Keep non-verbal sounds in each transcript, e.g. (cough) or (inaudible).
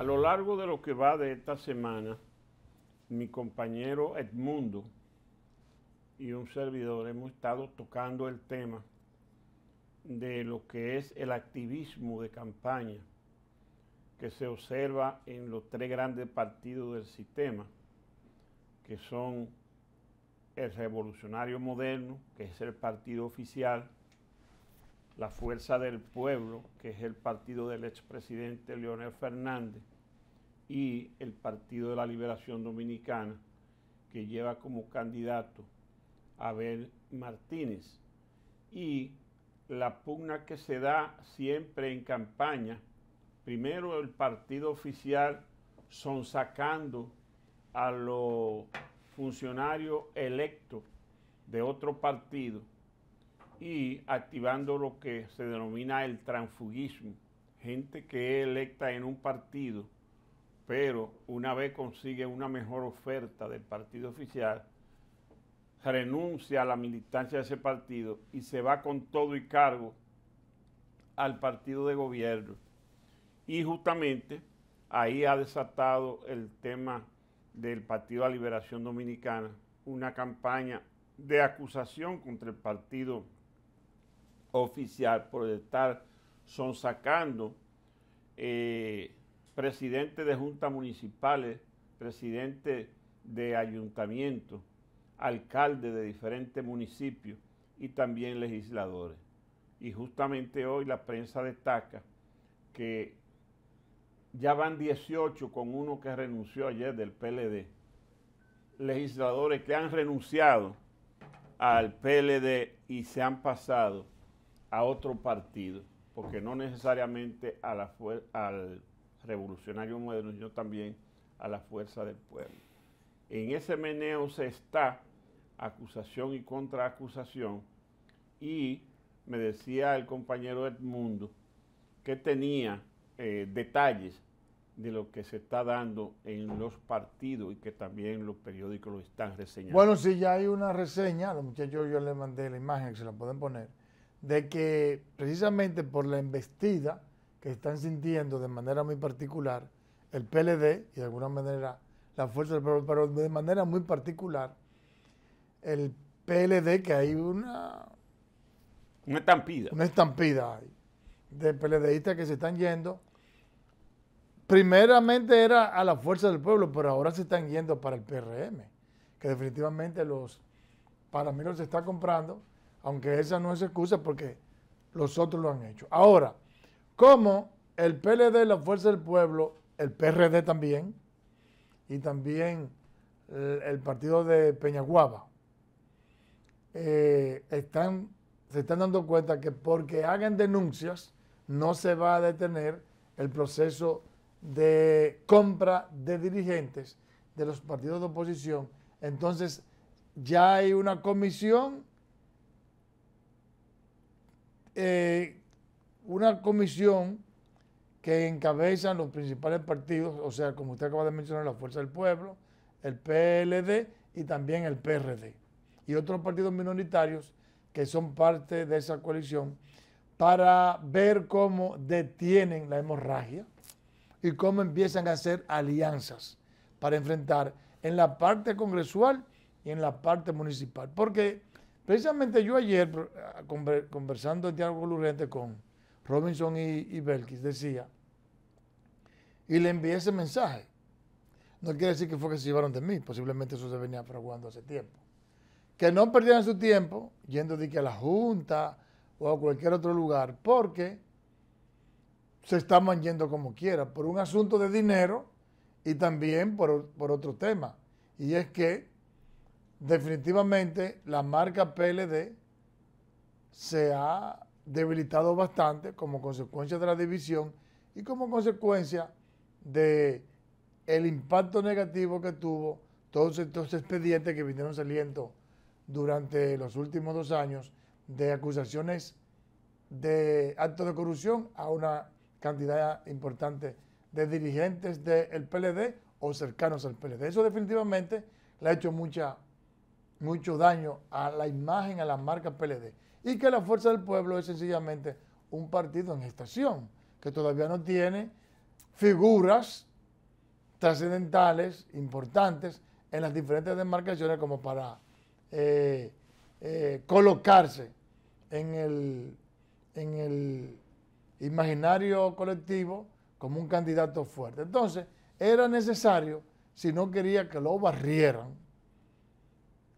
A lo largo de lo que va de esta semana, mi compañero Edmundo y un servidor hemos estado tocando el tema de lo que es el activismo de campaña que se observa en los tres grandes partidos del sistema, que son el Revolucionario Moderno, que es el partido oficial, la Fuerza del Pueblo, que es el partido del expresidente Leonel Fernández, y el Partido de la Liberación Dominicana, que lleva como candidato a Abel Martínez. Y la pugna que se da siempre en campaña, primero el partido oficial son sacando a los funcionarios electos de otro partido y activando lo que se denomina el transfugismo, gente que es electa en un partido, pero una vez consigue una mejor oferta del partido oficial, renuncia a la militancia de ese partido y se va con todo y cargo al partido de gobierno. Y justamente ahí ha desatado el tema del Partido de la Liberación Dominicana, una campaña de acusación contra el partido oficial por estar sonsacando eh, presidente de juntas municipales, presidente de ayuntamientos, alcalde de diferentes municipios y también legisladores. Y justamente hoy la prensa destaca que ya van 18 con uno que renunció ayer del PLD. Legisladores que han renunciado al PLD y se han pasado a otro partido, porque no necesariamente a la al revolucionario moderno, sino también a la fuerza del pueblo. En ese meneo se está acusación y contraacusación y me decía el compañero Edmundo que tenía eh, detalles de lo que se está dando en los partidos y que también los periódicos lo están reseñando. Bueno, si ya hay una reseña, los muchachos yo le mandé la imagen, que se la pueden poner, de que precisamente por la embestida que están sintiendo de manera muy particular el PLD y de alguna manera la fuerza del pueblo, pero de manera muy particular el PLD, que hay una... Una estampida. Una estampida de PLDistas que se están yendo. Primeramente era a la fuerza del pueblo, pero ahora se están yendo para el PRM, que definitivamente los, para mí los está comprando aunque esa no es excusa porque los otros lo han hecho. Ahora, como el PLD, la Fuerza del Pueblo, el PRD también, y también el, partido de Peñaguaba, eh, están, se están dando cuenta que porque hagan denuncias no se va a detener el proceso de compra de dirigentes de los partidos de oposición. Entonces, ya hay una comisión eh, una comisión que encabezan los principales partidos, o sea, como usted acaba de mencionar, la Fuerza del Pueblo, el PLD y también el PRD, y otros partidos minoritarios que son parte de esa coalición, para ver cómo detienen la hemorragia y cómo empiezan a hacer alianzas para enfrentar en la parte congresual y en la parte municipal. Porque Precisamente yo ayer, eh, conversando en diálogo con Robinson y, Belkis, decía, y le envié ese mensaje. No quiere decir que fue que se llevaron de mí, posiblemente eso se venía fraguando hace tiempo. Que no perdieran su tiempo yendo de que a la Junta o a cualquier otro lugar, porque se estaban yendo como quiera, por un asunto de dinero y también por, por otro tema. Y es que definitivamente la marca PLD se ha debilitado bastante como consecuencia de la división y como consecuencia de el impacto negativo que tuvo todos estos expedientes que vinieron saliendo durante los últimos dos años de acusaciones de actos de corrupción a una cantidad importante de dirigentes del PLD o cercanos al PLD. Eso definitivamente le ha hecho mucha mucho daño a la imagen, a la marca PLD. Y que la Fuerza del Pueblo es sencillamente un partido en gestación, que todavía no tiene figuras trascendentales, importantes, en las diferentes demarcaciones como para eh, eh, colocarse en el, en el imaginario colectivo como un candidato fuerte. Entonces, era necesario, si no quería que lo barrieran,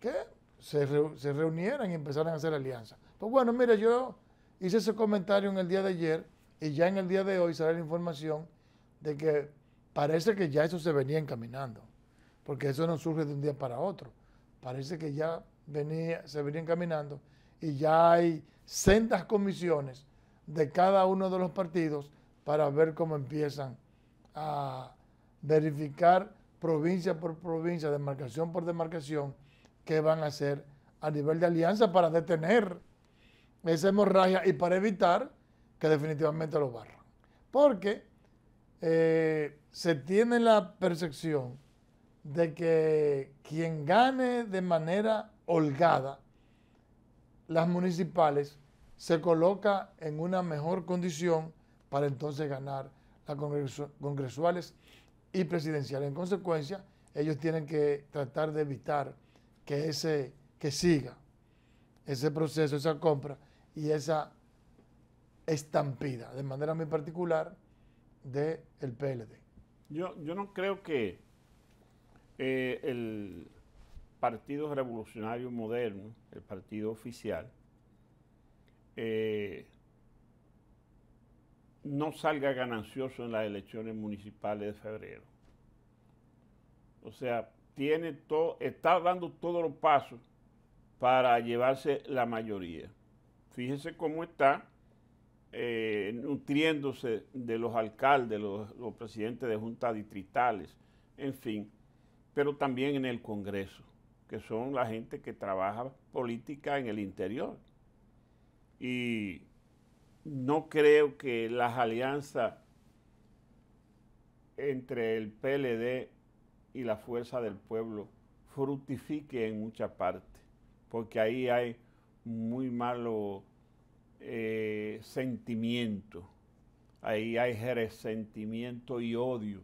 que se, reunieran y empezaran a hacer alianza Pues bueno, mira, yo hice ese comentario en el día de ayer y ya en el día de hoy sale la información de que parece que ya eso se venía encaminando, porque eso no surge de un día para otro. Parece que ya venía, se venía encaminando y ya hay centas comisiones de cada uno de los partidos para ver cómo empiezan a verificar provincia por provincia, demarcación por demarcación, qué van a hacer a nivel de alianza para detener esa hemorragia y para evitar que definitivamente lo barran. Porque eh, se tiene la percepción de que quien gane de manera holgada las municipales se coloca en una mejor condición para entonces ganar las congresuales y presidenciales. En consecuencia, ellos tienen que tratar de evitar que, ese, que siga ese proceso, esa compra y esa estampida, de manera muy particular, del PLD. Yo, yo no creo que eh, el Partido Revolucionario Moderno, el partido oficial, eh, no salga ganancioso en las elecciones municipales de febrero. O sea, tiene todo, está dando todos los pasos para llevarse la mayoría. Fíjese cómo está eh, nutriéndose de los alcaldes, los, los presidentes de juntas distritales, en fin, pero también en el Congreso, que son la gente que trabaja política en el interior. Y no creo que las alianzas entre el PLD y la fuerza del pueblo fructifique en mucha parte, porque ahí hay muy malo eh, sentimiento, ahí hay resentimiento y odio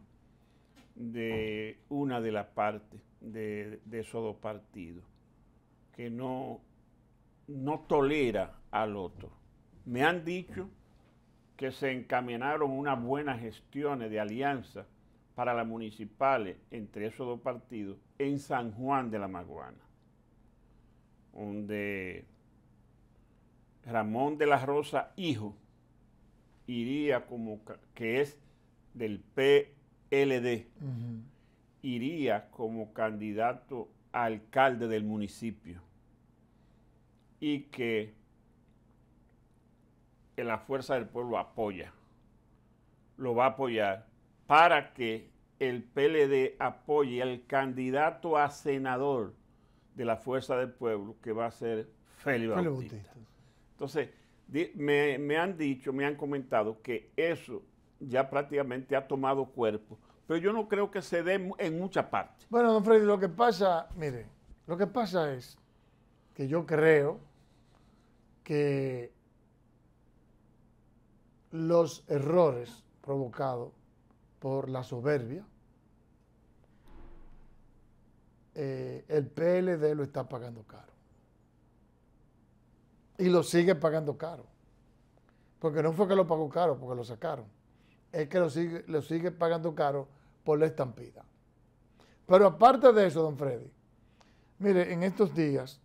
de una de las partes de, de, esos dos partidos, que no, no tolera al otro. Me han dicho que se encaminaron unas buenas gestiones de alianza para las municipales entre esos dos partidos en San Juan de la Maguana, donde Ramón de la Rosa, hijo, iría como que es del PLD, iría como candidato a alcalde del municipio y que la fuerza del pueblo apoya, lo va a apoyar para que el PLD apoye al candidato a senador de la Fuerza del Pueblo, que va a ser Félix Bautista. Entonces, me, han dicho, me han comentado que eso ya prácticamente ha tomado cuerpo, pero yo no creo que se dé en mucha parte. Bueno, don Freddy, lo que pasa, mire, lo que pasa es que yo creo que los errores provocados por la soberbia. Eh, el PLD lo está pagando caro. Y lo sigue pagando caro. Porque no fue que lo pagó caro, porque lo sacaron. Es que lo sigue, lo sigue pagando caro por la estampida. Pero aparte de eso, don Freddy, mire, en estos días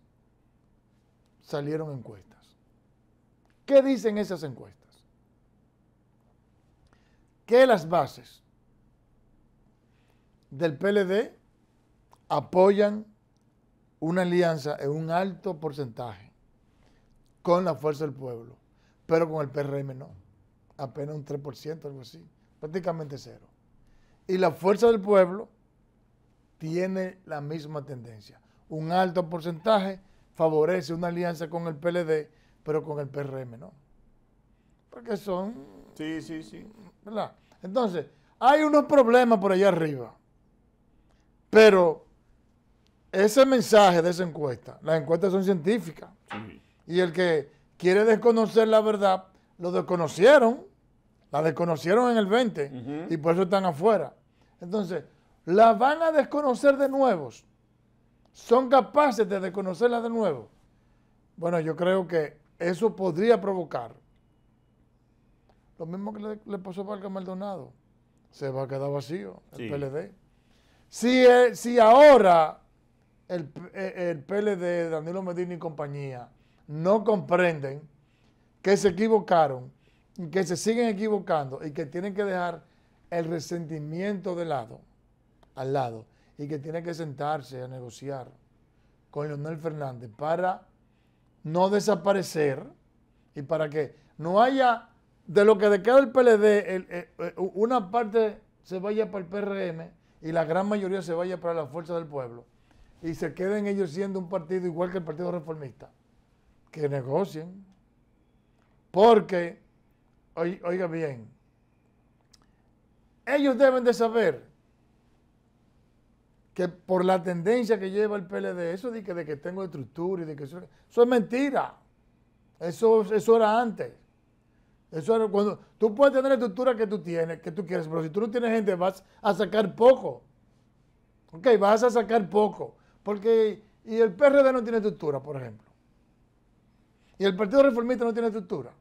salieron encuestas. ¿Qué dicen esas encuestas? Que las bases del PLD apoyan una alianza en un alto porcentaje con la fuerza del pueblo, pero con el PRM no, apenas un 3%, algo así, prácticamente cero. Y la fuerza del pueblo tiene la misma tendencia. Un alto porcentaje favorece una alianza con el PLD, pero con el PRM no. Porque son... Sí, sí, sí. ¿Verdad? Entonces, hay unos problemas por allá arriba pero ese mensaje de esa encuesta, las encuestas son científicas. Y el que quiere desconocer la verdad, lo desconocieron. La desconocieron en el 20 y por eso están afuera. Entonces, la van a desconocer de nuevo. Son capaces de desconocerla de nuevo. Bueno, yo creo que eso podría provocar lo mismo que le, pasó a Valga Maldonado. Se va a quedar vacío el PLD. Si, eh, si ahora el, eh, el PLD, Danilo Medina y compañía, no comprenden que se equivocaron, que se siguen equivocando y que tienen que dejar el resentimiento de lado, al lado, y que tienen que sentarse a negociar con Leonel Fernández para no desaparecer y para que no haya de lo que de el PLD, eh, una parte se vaya para el PRM y la gran mayoría se vaya para la fuerza del pueblo y se queden ellos siendo un partido igual que el Partido Reformista, que negocien. Porque, oiga bien, ellos deben de saber que por la tendencia que lleva el PLD, eso de que, de que tengo estructura y de que eso, eso es mentira. Eso, eso era antes. Eso cuando tú puedes tener la estructura que tú tienes, que tú quieres, pero si tú no tienes gente vas a sacar poco. Ok, vas a sacar poco. Porque y el PRD no tiene estructura, por ejemplo. Y el Partido Reformista no tiene estructura.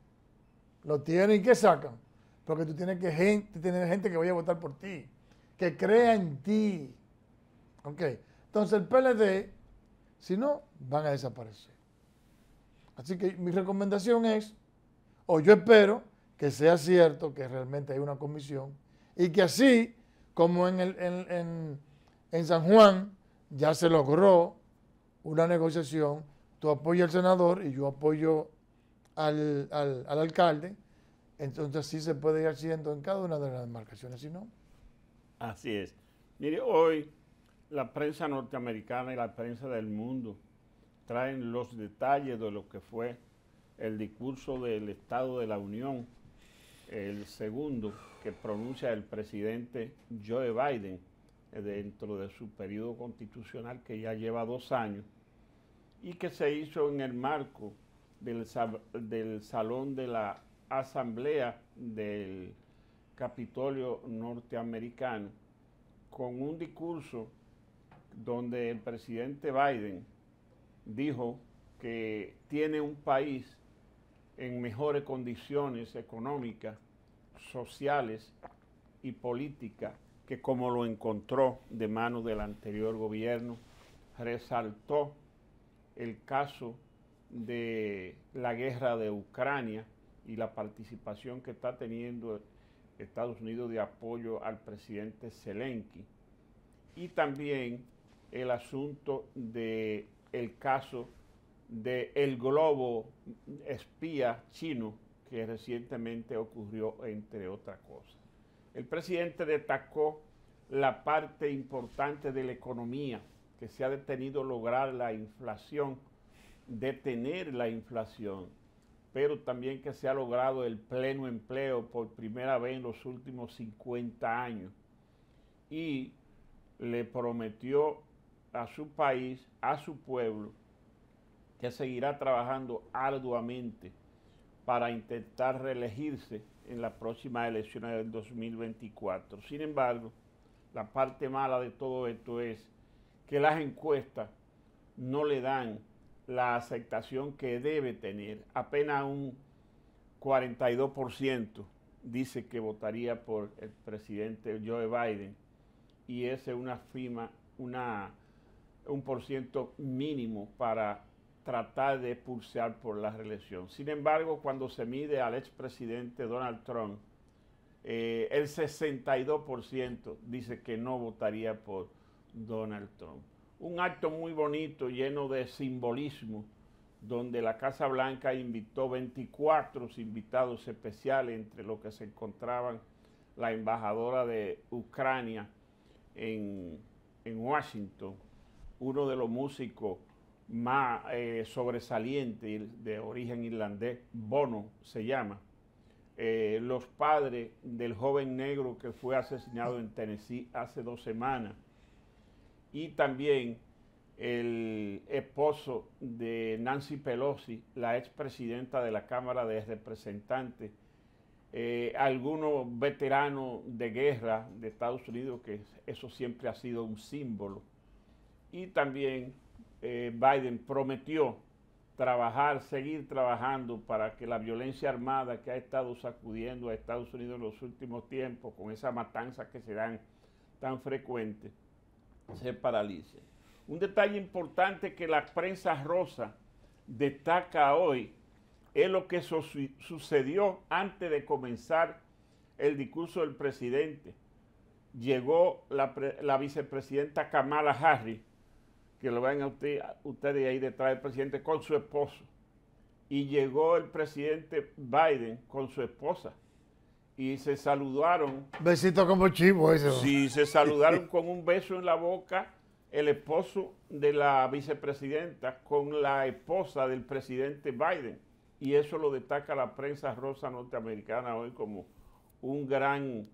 Lo tienen y ¿qué sacan? Porque tú tienes que gente, tener gente que vaya a votar por ti, que crea en ti. Ok, entonces el PLD, si no, van a desaparecer. Así que mi recomendación es o yo espero que sea cierto que realmente hay una comisión y que así como en, el, en, San Juan ya se logró una negociación, tú apoyas al senador y yo apoyo al, al alcalde, entonces sí se puede ir haciendo en cada una de las demarcaciones, si no. Así es. Mire, hoy la prensa norteamericana y la prensa del mundo traen los detalles de lo que fue el discurso del Estado de la Unión, el segundo que pronuncia el presidente Joe Biden eh, dentro de su periodo constitucional que ya lleva dos años y que se hizo en el marco del, del Salón de la Asamblea del Capitolio norteamericano con un discurso donde el presidente Biden dijo que tiene un país en mejores condiciones económicas, sociales y políticas que como lo encontró de manos del anterior gobierno, resaltó el caso de la guerra de Ucrania y la participación que está teniendo Estados Unidos de apoyo al presidente Zelensky y también el asunto de el caso del globo espía chino que recientemente ocurrió, entre otras cosas. El presidente destacó la parte importante de la economía, que se ha detenido lograr la inflación, detener la inflación, pero también que se ha logrado el pleno empleo por primera vez en los últimos 50 años. Y le prometió a su país, a su pueblo, que seguirá trabajando arduamente para intentar reelegirse en las próximas elecciones del 2024. Sin embargo, la parte mala de todo esto es que las encuestas no le dan la aceptación que debe tener. Apenas un 42% dice que votaría por el presidente Joe Biden y ese es una firma, una, un por mínimo para tratar de pulsear por la reelección. Sin embargo, cuando se mide al expresidente Donald Trump, eh, el 62% dice que no votaría por Donald Trump. Un acto muy bonito, lleno de simbolismo, donde la Casa Blanca invitó 24 invitados especiales, entre los que se encontraban la embajadora de Ucrania en Washington, uno de los músicos más eh, sobresaliente, de origen irlandés, Bono se llama, eh, los padres del joven negro que fue asesinado en Tennessee hace dos semanas, y también el esposo de Nancy Pelosi, la expresidenta de la Cámara de Representantes, eh, algunos veteranos de guerra de Estados Unidos, que eso siempre ha sido un símbolo, y también eh, Biden prometió trabajar, seguir trabajando para que la violencia armada que ha estado sacudiendo a Estados Unidos en los últimos tiempos, con esas matanzas que se dan tan frecuentes, se paralice. Un detalle importante que la prensa rosa destaca hoy es lo que sucedió antes de comenzar el discurso del presidente. Llegó la, la vicepresidenta Kamala Harris que lo vean a usted, ustedes ahí detrás del presidente con su esposo. Y llegó el presidente Biden con su esposa. Y se saludaron. Besito como chivo eso. Sí, se saludaron con un beso en la boca el esposo de la vicepresidenta con la esposa del presidente Biden. Y eso lo destaca la prensa rosa norteamericana hoy como un gran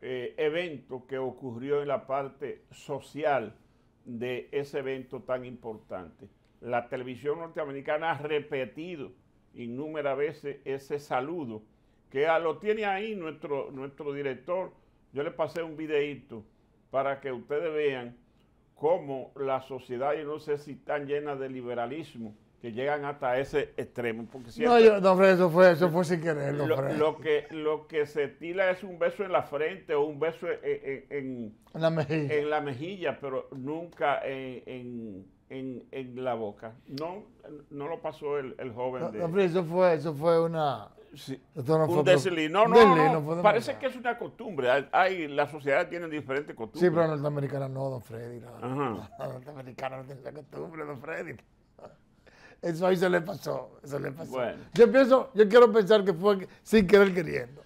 eh, evento que ocurrió en la parte social de ese evento tan importante. La televisión norteamericana ha repetido innumerables veces ese saludo, que ah, lo tiene ahí nuestro, nuestro director. Yo le pasé un videito para que ustedes vean cómo la sociedad, yo no sé si están llena de liberalismo, que llegan hasta ese extremo. Porque no, yo, no, Fred, eso fue, eso fue sin querer. lo, lo, que, lo que se tila es un beso en la frente o un beso en, en, en la, mejilla. en la mejilla, pero nunca en, en la boca. No, no lo pasó el, el joven. No, de, no Fred, eso fue, eso fue una... Sí, un desliz. No, no, no, parece que es una costumbre. Hay, las sociedades tienen diferentes costumbres. Sí, pero la norteamericana no, don Freddy. La, (laughs) norteamericana no tiene esa costumbre, don Freddy. Eso ahí se le pasó, se le pasó. Yo pienso, yo quiero pensar que fue sin querer queriendo.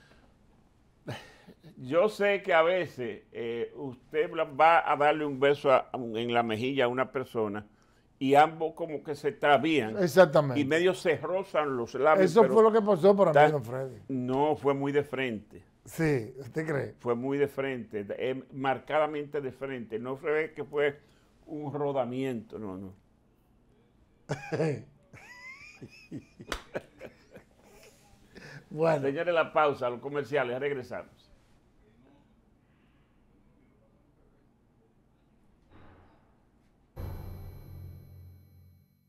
Yo sé que a veces eh, usted va a darle un beso en la mejilla a una persona y ambos como que se travían. Exactamente. Y medio se rozan los labios. Eso fue lo que pasó para Freddy. No, fue muy de frente. Sí, ¿usted cree? Fue muy de frente, eh, marcadamente de frente. No se ve que fue un rodamiento, no, no. (laughs) bueno. Señores, la pausa, los comerciales, regresamos.